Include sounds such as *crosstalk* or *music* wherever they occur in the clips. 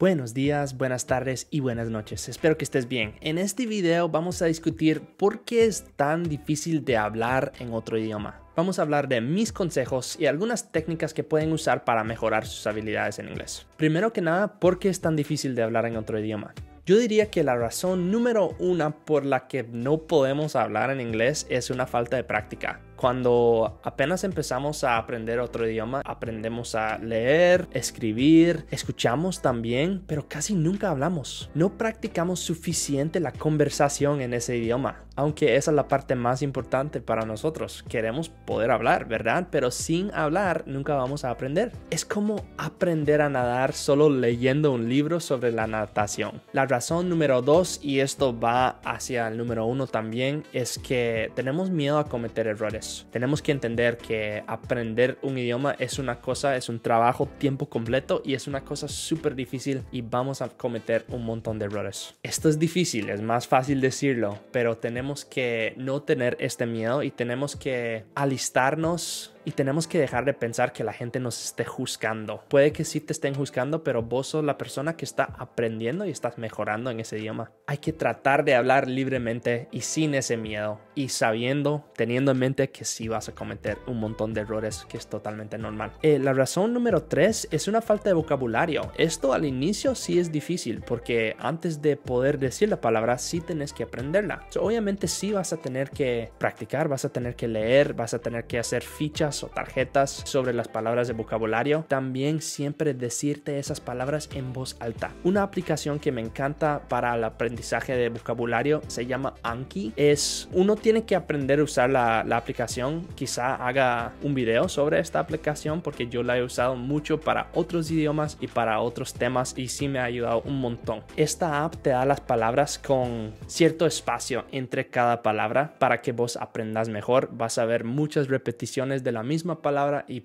Buenos días, buenas tardes y buenas noches. Espero que estés bien. En este video vamos a discutir por qué es tan difícil de hablar en otro idioma. Vamos a hablar de mis consejos y algunas técnicas que pueden usar para mejorar sus habilidades en inglés. Primero que nada, ¿por qué es tan difícil de hablar en otro idioma? Yo diría que la razón número una por la que no podemos hablar en inglés es una falta de práctica. Cuando apenas empezamos a aprender otro idioma, aprendemos a leer, escribir, escuchamos también, pero casi nunca hablamos. No practicamos suficiente la conversación en ese idioma, aunque esa es la parte más importante para nosotros. Queremos poder hablar, ¿verdad? Pero sin hablar nunca vamos a aprender. Es como aprender a nadar solo leyendo un libro sobre la natación. La razón número dos, y esto va hacia el número uno también, es que tenemos miedo a cometer errores tenemos que entender que aprender un idioma es una cosa, es un trabajo tiempo completo y es una cosa súper difícil y vamos a cometer un montón de errores. Esto es difícil, es más fácil decirlo, pero tenemos que no tener este miedo y tenemos que alistarnos y tenemos que dejar de pensar que la gente nos esté juzgando. Puede que sí te estén juzgando, pero vos sos la persona que está aprendiendo y estás mejorando en ese idioma. Hay que tratar de hablar libremente y sin ese miedo y sabiendo, teniendo en mente que sí vas a cometer un montón de errores, que es totalmente normal. Eh, la razón número tres es una falta de vocabulario. Esto al inicio sí es difícil porque antes de poder decir la palabra sí tenés que aprenderla. obviamente sí vas a tener que practicar, vas a tener que leer, vas a tener que hacer fichas o tarjetas sobre las palabras de vocabulario. También siempre decirte esas palabras en voz alta. Una aplicación que me encanta para el aprendizaje de vocabulario se llama Anki. Es uno tiene que aprender a usar la, aplicación. Quizá haga un video sobre esta aplicación porque yo la he usado mucho para otros idiomas y para otros temas y sí me ha ayudado un montón. Esta app te da las palabras con cierto espacio entre cada palabra para que vos aprendas mejor. Vas a ver muchas repeticiones de la la misma palabra y,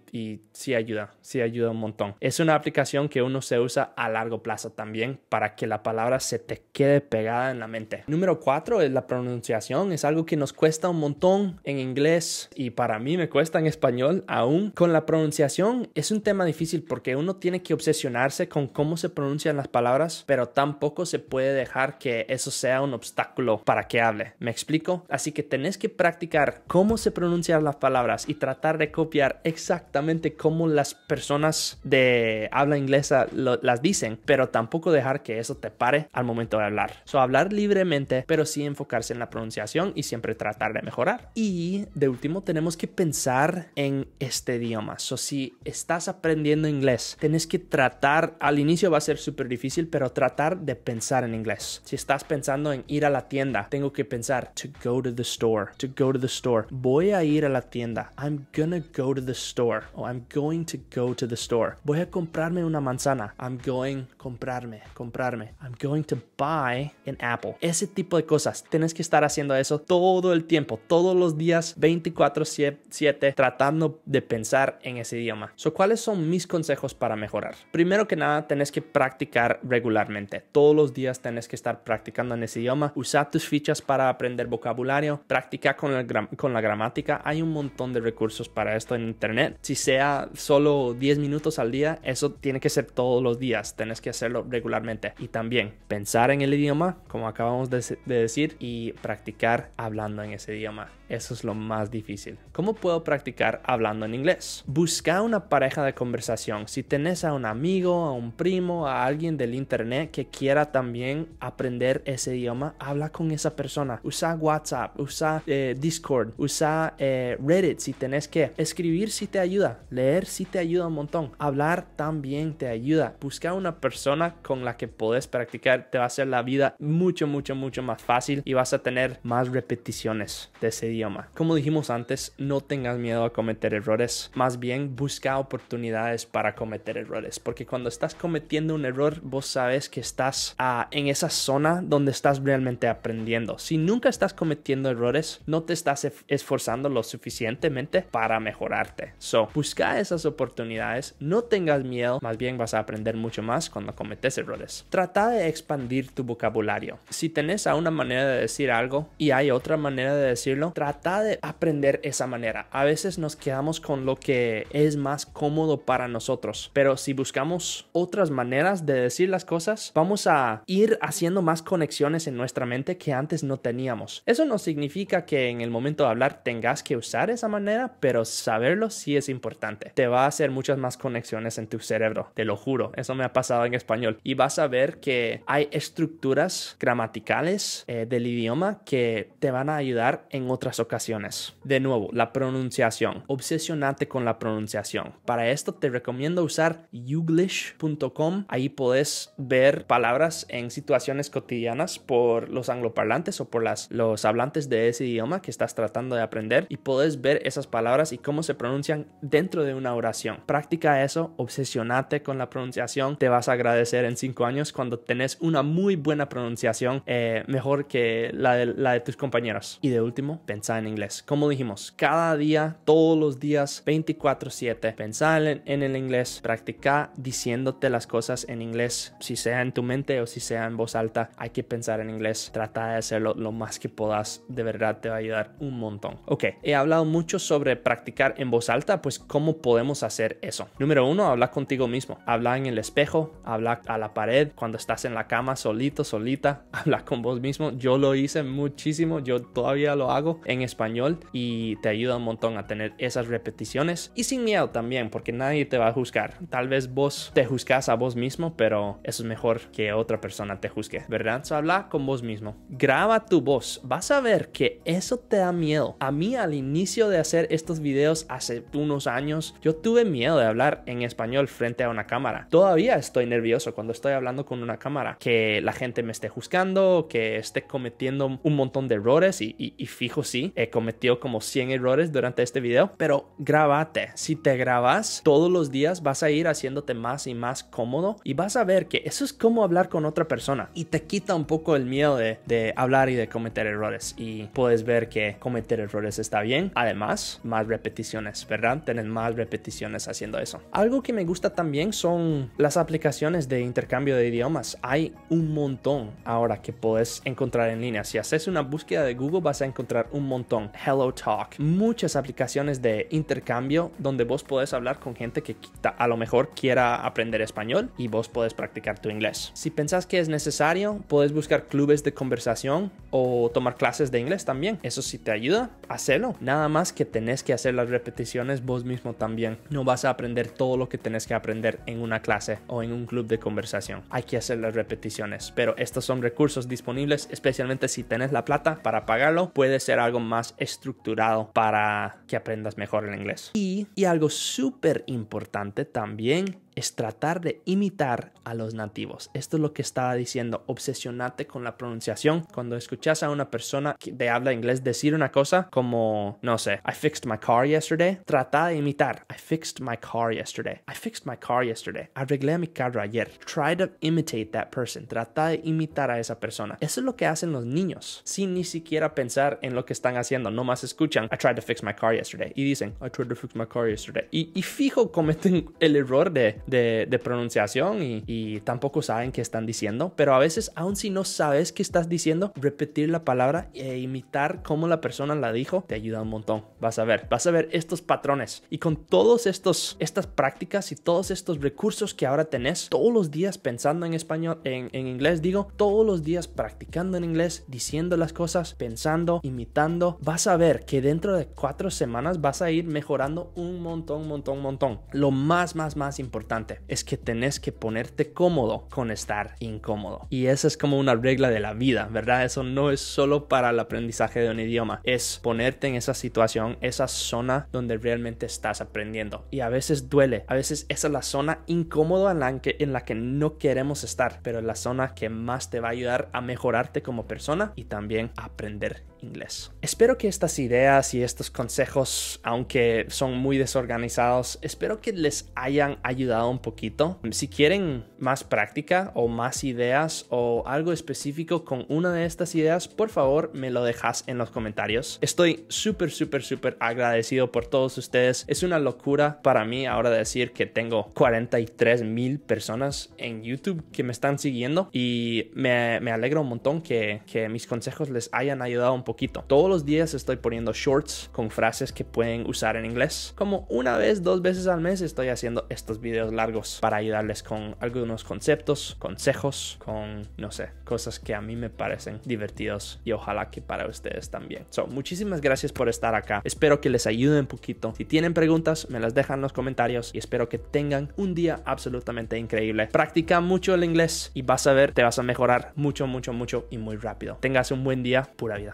si ayuda, si ayuda un montón. Es una aplicación que uno se usa a largo plazo también para que la palabra se te quede pegada en la mente. Número cuatro es la pronunciación, es algo que nos cuesta un montón en inglés y para mí me cuesta en español aún. Con la pronunciación es un tema difícil porque uno tiene que obsesionarse con cómo se pronuncian las palabras, pero tampoco se puede dejar que eso sea un obstáculo para que hable. ¿Me explico? Así que tenés que practicar cómo se pronuncian las palabras y tratar de copiar exactamente como las personas de habla inglesa las dicen, pero tampoco dejar que eso te pare al momento de hablar. So, hablar libremente, pero sí enfocarse en la pronunciación y siempre tratar de mejorar. Y de último, tenemos que pensar en este idioma. O si estás aprendiendo inglés, tenés que tratar, al inicio va a ser súper difícil, pero tratar de pensar en inglés. Si estás pensando en ir a la tienda, tengo que pensar to go to the store, to go to the store. Voy a ir a la tienda. I'm gonna go to the store. Oh, I'm going to go to the store. Voy a comprarme una manzana. I'm going comprarme, comprarme. I'm going to buy an apple. Ese tipo de cosas. Tienes que estar haciendo eso todo el tiempo, todos los días, 24/7, tratando de pensar en ese idioma. So, ¿cuáles son mis consejos para mejorar? Primero que nada, tenés que practicar regularmente. Todos los días tenés que estar practicando en ese idioma. Usa tus fichas para aprender vocabulario. Practica con, con la gramática. Hay un montón de recursos para esto en internet. Si sea solo 10 minutos al día, eso tiene que ser todos los días, tienes que hacerlo regularmente. Y también pensar en el idioma, como acabamos de, decir, y practicar hablando en ese idioma. Eso es lo más difícil. ¿Cómo puedo practicar hablando en inglés? Busca una pareja de conversación. Si tenés a un amigo, a un primo, a alguien del internet que quiera también aprender ese idioma, habla con esa persona. Usa WhatsApp, usa eh, Discord, usa eh, Reddit si tenés que. Escribir sí te ayuda, leer sí te ayuda un montón, hablar también te ayuda. Buscar una persona con la que podés practicar te va a hacer la vida mucho, mucho, mucho más fácil y vas a tener más repeticiones de ese idioma. Como dijimos antes, no tengas miedo a cometer errores, más bien busca oportunidades para cometer errores, porque cuando estás cometiendo un error, vos sabes que estás ah, en esa zona donde estás realmente aprendiendo. Si nunca estás cometiendo errores, no te estás esforzando lo suficientemente para mejorarte. So, busca esas oportunidades, no tengas miedo, más bien vas a aprender mucho más cuando cometes errores. Trata de expandir tu vocabulario. Si tenés a una manera de decir algo y hay otra manera de decirlo, trata de aprender esa manera. A veces nos quedamos con lo que es más cómodo para nosotros, pero si buscamos otras maneras de decir las cosas, vamos a ir haciendo más conexiones en nuestra mente que antes no teníamos. Eso no significa que en el momento de hablar tengas que usar esa manera, pero saberlo sí es importante. Te va a hacer muchas más conexiones en tu cerebro, te lo juro. Eso me ha pasado en español. Y vas a ver que hay estructuras gramaticales eh, del idioma que te van a ayudar en otras ocasiones. De nuevo, la pronunciación. Obsesionate con la pronunciación. Para esto te recomiendo usar youglish.com. Ahí podés ver palabras en situaciones cotidianas por los angloparlantes o por los hablantes de ese idioma que estás tratando de aprender y podés ver esas palabras y cómo se pronuncian dentro de una oración. Practica eso, obsesionate con la pronunciación, te vas a agradecer en cinco años cuando tenés una muy buena pronunciación, eh, mejor que la de, la de tus compañeros. Y de último, pensá en inglés. Como dijimos, cada día, todos los días, 24/7, pensá en, en el inglés, practica diciéndote las cosas en inglés, si sea en tu mente o si sea en voz alta, hay que pensar en inglés, trata de hacerlo lo más que puedas, de verdad te va a ayudar un montón. Ok, he hablado mucho sobre practicar en voz alta, pues ¿cómo podemos hacer eso? Número uno, habla contigo mismo. Habla en el espejo, habla a la pared, cuando estás en la cama solito, solita, *laughs* habla con vos mismo. Yo lo hice muchísimo, yo todavía lo hago en español y te ayuda un montón a tener esas repeticiones y sin miedo también, porque nadie te va a juzgar. Tal vez vos te juzgas a vos mismo, pero eso es mejor que otra persona te juzgue, ¿verdad? So, habla con vos mismo. Graba tu voz. Vas a ver que eso te da miedo. A mí al inicio de hacer estos videos, hace unos años, yo tuve miedo de hablar en español frente a una cámara. Todavía estoy nervioso cuando estoy hablando con una cámara, que la gente me esté juzgando, que esté cometiendo un montón de errores y, fijo sí, he cometido como 100 errores durante este video, pero grabate. Si te grabas todos los días vas a ir haciéndote más y más cómodo y vas a ver que eso es como hablar con otra persona y te quita un poco el miedo de, hablar y de cometer errores y puedes ver que cometer errores está bien. Además, más repeticiones, ¿verdad? Tener más repeticiones haciendo eso. Algo que me gusta también son las aplicaciones de intercambio de idiomas. Hay un montón ahora que puedes encontrar en línea. Si haces una búsqueda de Google vas a encontrar un montón. Hello Talk. muchas aplicaciones de intercambio donde vos podés hablar con gente que a lo mejor quiera aprender español y vos podés practicar tu inglés. Si pensás que es necesario, puedes buscar clubes de conversación o tomar clases de inglés también. Eso sí te ayuda, hacelo. Nada más que tenés que hacer las repeticiones vos mismo también. No vas a aprender todo lo que tenés que aprender en una clase o en un club de conversación. Hay que hacer las repeticiones, pero estos son recursos disponibles, especialmente si tenés la plata para pagarlo, puede ser algo más estructurado para que aprendas mejor el inglés. Y, y algo súper importante también es tratar de imitar a los nativos. Esto es lo que estaba diciendo, obsesionate con la pronunciación. Cuando escuchas a una persona que habla inglés decir una cosa como, no sé, I fixed my car yesterday, trata de imitar, I fixed my car yesterday, I fixed my car yesterday, arreglé mi carro ayer. Try to imitate that person, trata de imitar a esa persona. Eso es lo que hacen los niños, sin ni siquiera pensar en lo que están haciendo, nomás escuchan, I tried to fix my car yesterday, y dicen, I tried to fix my car yesterday. Y, y fijo cometen el error de de, pronunciación y, tampoco saben qué están diciendo. Pero a veces, aun si no sabes qué estás diciendo, repetir la palabra e imitar cómo la persona la dijo te ayuda un montón. Vas a ver, vas a ver estos patrones. Y con todos estos, estas prácticas y todos estos recursos que ahora tenés, todos los días pensando en español, en, en inglés, digo, todos los días practicando en inglés, diciendo las cosas, pensando, imitando, vas a ver que dentro de cuatro semanas vas a ir mejorando un montón, montón, montón. Lo más, más, más importante es que tenés que ponerte cómodo con estar incómodo. Y esa es como una regla de la vida, ¿verdad? Eso no es solo para el aprendizaje de un idioma, es ponerte en esa situación, esa zona donde realmente estás aprendiendo. Y a veces duele, a veces esa es la zona incómoda en la que, en la que no queremos estar, pero es la zona que más te va a ayudar a mejorarte como persona y también aprender inglés. Espero que estas ideas y estos consejos, aunque son muy desorganizados, espero que les hayan ayudado un poquito. Si quieren más práctica o más ideas o algo específico con una de estas ideas, por favor me lo dejas en los comentarios. Estoy súper, súper, súper agradecido por todos ustedes. Es una locura para mí ahora decir que tengo 43 mil personas en YouTube que me están siguiendo y me, alegro un montón que mis consejos les hayan ayudado un poquito todos los días estoy poniendo shorts con frases que pueden usar en inglés. Como una vez, dos veces al mes estoy haciendo estos videos largos para ayudarles con algunos conceptos, consejos, con, no sé, cosas que a mí me parecen divertidos y ojalá que para ustedes también. So, muchísimas gracias por estar acá. Espero que les ayude un poquito. Si tienen preguntas, me las dejan en los comentarios y espero que tengan un día absolutamente increíble. Practica mucho el inglés y vas a ver, te vas a mejorar mucho, mucho, mucho y muy rápido. Tengas un buen día, pura vida.